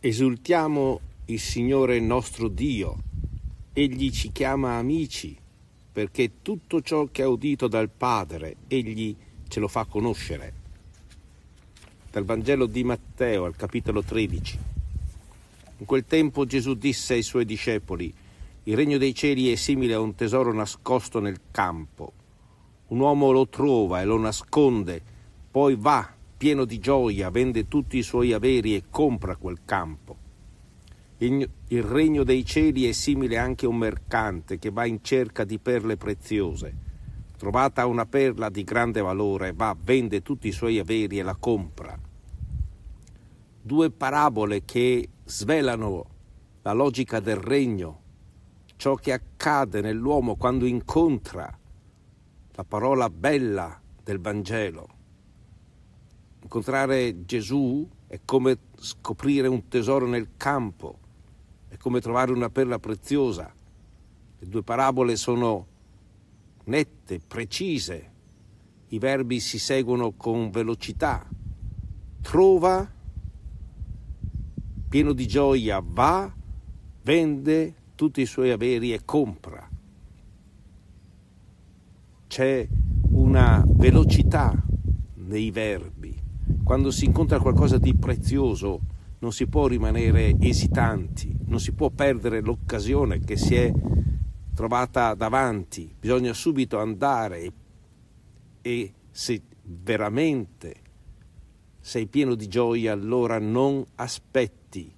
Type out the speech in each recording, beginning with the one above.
Esultiamo il Signore nostro Dio. Egli ci chiama amici perché tutto ciò che ha udito dal Padre, egli ce lo fa conoscere. Dal Vangelo di Matteo al capitolo 13. In quel tempo Gesù disse ai suoi discepoli, il regno dei cieli è simile a un tesoro nascosto nel campo. Un uomo lo trova e lo nasconde, poi va pieno di gioia, vende tutti i suoi averi e compra quel campo. Il, regno dei cieli è simile anche a un mercante che va in cerca di perle preziose. Trovata una perla di grande valore, va, vende tutti i suoi averi e la compra. Due parabole che svelano la logica del regno, ciò che accade nell'uomo quando incontra la parola bella del Vangelo. Incontrare Gesù è come scoprire un tesoro nel campo, è come trovare una perla preziosa. Le due parabole sono nette, precise, i verbi si seguono con velocità. Trova, pieno di gioia, va, vende tutti i suoi averi e compra. C'è una velocità nei verbi quando si incontra qualcosa di prezioso non si può rimanere esitanti, non si può perdere l'occasione che si è trovata davanti, bisogna subito andare e se veramente sei pieno di gioia allora non aspetti,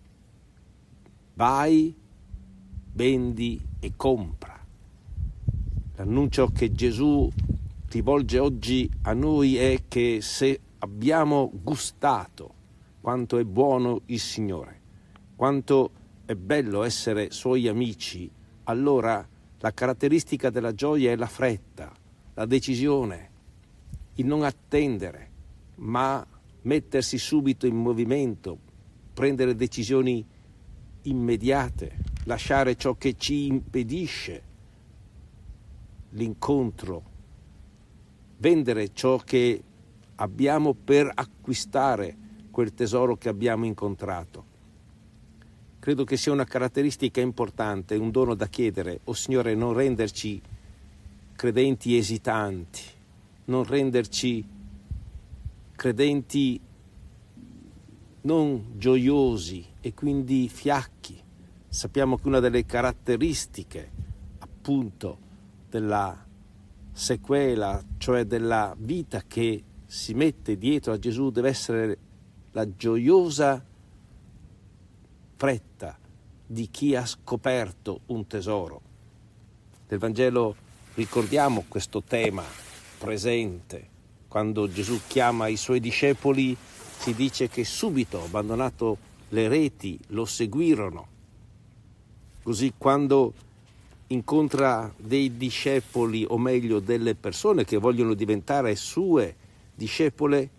vai, vendi e compra. L'annuncio che Gesù rivolge oggi a noi è che se abbiamo gustato quanto è buono il Signore, quanto è bello essere suoi amici, allora la caratteristica della gioia è la fretta, la decisione, il non attendere, ma mettersi subito in movimento, prendere decisioni immediate, lasciare ciò che ci impedisce l'incontro, vendere ciò che abbiamo per acquistare quel tesoro che abbiamo incontrato. Credo che sia una caratteristica importante, un dono da chiedere, o oh Signore, non renderci credenti esitanti, non renderci credenti non gioiosi e quindi fiacchi. Sappiamo che una delle caratteristiche appunto della sequela, cioè della vita che si mette dietro a Gesù deve essere la gioiosa fretta di chi ha scoperto un tesoro. Nel Vangelo ricordiamo questo tema presente. Quando Gesù chiama i suoi discepoli si dice che subito, abbandonato le reti, lo seguirono. Così quando incontra dei discepoli, o meglio delle persone che vogliono diventare sue, discepole,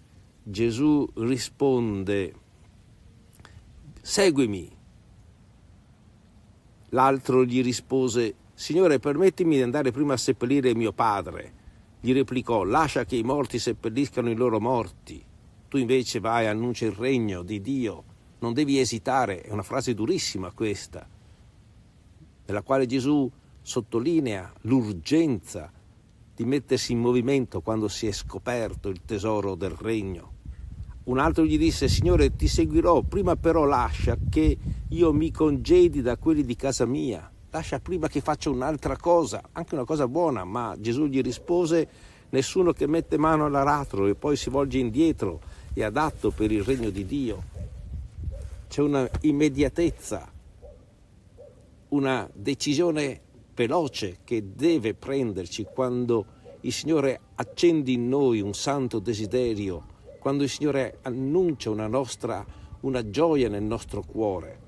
Gesù risponde, seguimi. L'altro gli rispose, Signore, permettimi di andare prima a seppellire mio padre. Gli replicò, lascia che i morti seppelliscano i loro morti. Tu invece vai e annuncia il regno di Dio. Non devi esitare, è una frase durissima questa, nella quale Gesù sottolinea l'urgenza di mettersi in movimento quando si è scoperto il tesoro del regno. Un altro gli disse, Signore, ti seguirò, prima però lascia che io mi congedi da quelli di casa mia, lascia prima che faccia un'altra cosa, anche una cosa buona, ma Gesù gli rispose, nessuno che mette mano all'aratro e poi si volge indietro è adatto per il regno di Dio. C'è una immediatezza, una decisione veloce che deve prenderci quando il Signore accende in noi un santo desiderio, quando il Signore annuncia una nostra una gioia nel nostro cuore.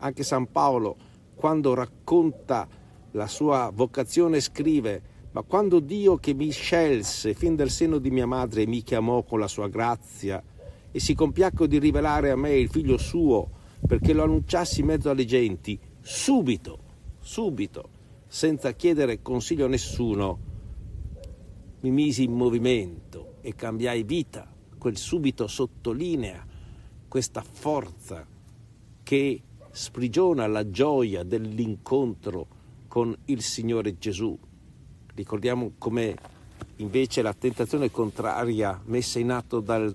Anche San Paolo, quando racconta la sua vocazione, scrive, ma quando Dio che mi scelse fin dal seno di mia madre mi chiamò con la sua grazia e si compiacque di rivelare a me il figlio suo perché lo annunciassi in mezzo alle genti, subito, subito senza chiedere consiglio a nessuno, mi misi in movimento e cambiai vita. Quel subito sottolinea questa forza che sprigiona la gioia dell'incontro con il Signore Gesù. Ricordiamo come invece la tentazione contraria messa in atto dal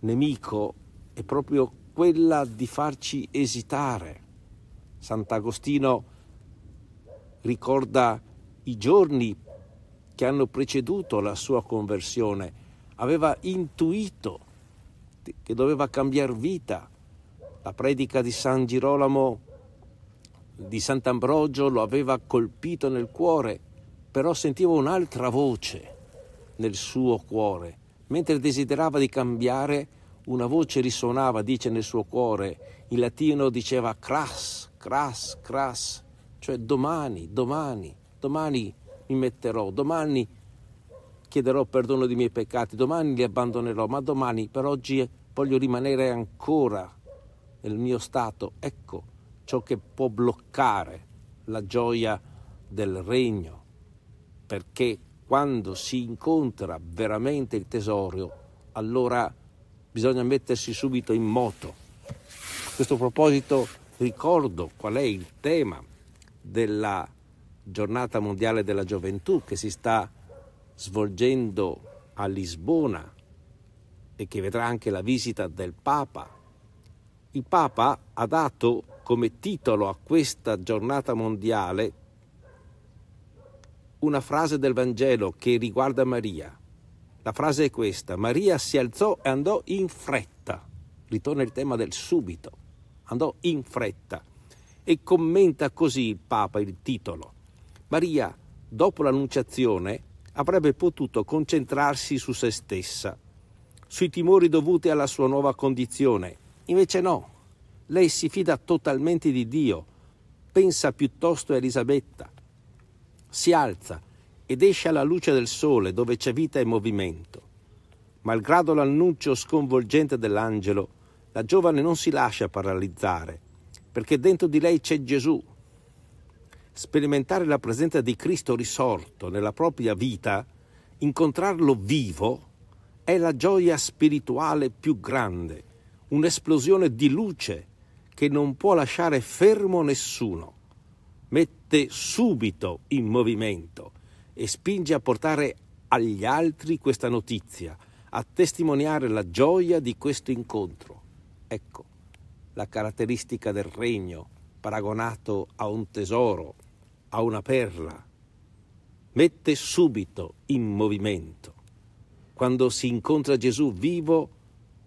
nemico è proprio quella di farci esitare. Sant'Agostino ricorda i giorni che hanno preceduto la sua conversione. Aveva intuito che doveva cambiare vita. La predica di San Girolamo di Sant'Ambrogio lo aveva colpito nel cuore, però sentiva un'altra voce nel suo cuore. Mentre desiderava di cambiare, una voce risuonava, dice nel suo cuore, in latino diceva cras, cras, cras, cioè domani, domani, domani mi metterò, domani chiederò perdono dei miei peccati, domani li abbandonerò, ma domani per oggi voglio rimanere ancora nel mio stato. Ecco ciò che può bloccare la gioia del regno, perché quando si incontra veramente il tesoro, allora bisogna mettersi subito in moto. A questo proposito ricordo qual è il tema della giornata mondiale della gioventù che si sta svolgendo a Lisbona e che vedrà anche la visita del Papa. Il Papa ha dato come titolo a questa giornata mondiale una frase del Vangelo che riguarda Maria. La frase è questa, Maria si alzò e andò in fretta, ritorna il tema del subito, andò in fretta e commenta così il Papa il titolo. Maria, dopo l'annunciazione, avrebbe potuto concentrarsi su se stessa, sui timori dovuti alla sua nuova condizione. Invece no, lei si fida totalmente di Dio, pensa piuttosto a Elisabetta. Si alza ed esce alla luce del sole dove c'è vita e movimento. Malgrado l'annuncio sconvolgente dell'angelo, la giovane non si lascia paralizzare perché dentro di lei c'è Gesù. Sperimentare la presenza di Cristo risorto nella propria vita, incontrarlo vivo, è la gioia spirituale più grande, un'esplosione di luce che non può lasciare fermo nessuno. Mette subito in movimento e spinge a portare agli altri questa notizia, a testimoniare la gioia di questo incontro. Ecco, la caratteristica del regno paragonato a un tesoro, a una perla, mette subito in movimento. Quando si incontra Gesù vivo,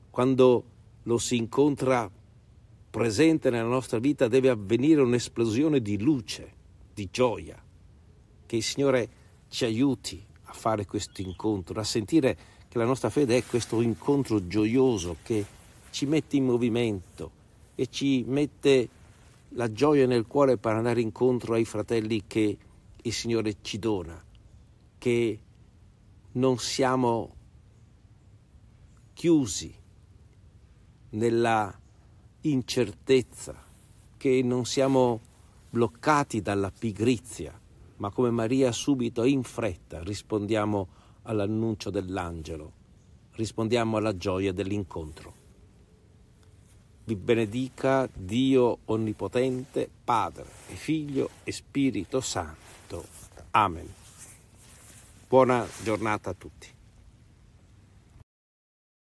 quando lo si incontra presente nella nostra vita, deve avvenire un'esplosione di luce, di gioia. Che il Signore ci aiuti a fare questo incontro, a sentire che la nostra fede è questo incontro gioioso che ci mette in movimento, e ci mette la gioia nel cuore per andare incontro ai fratelli che il Signore ci dona, che non siamo chiusi nella incertezza, che non siamo bloccati dalla pigrizia, ma come Maria subito in fretta rispondiamo all'annuncio dell'angelo, rispondiamo alla gioia dell'incontro vi benedica Dio Onnipotente, Padre e Figlio e Spirito Santo. Amen. Buona giornata a tutti.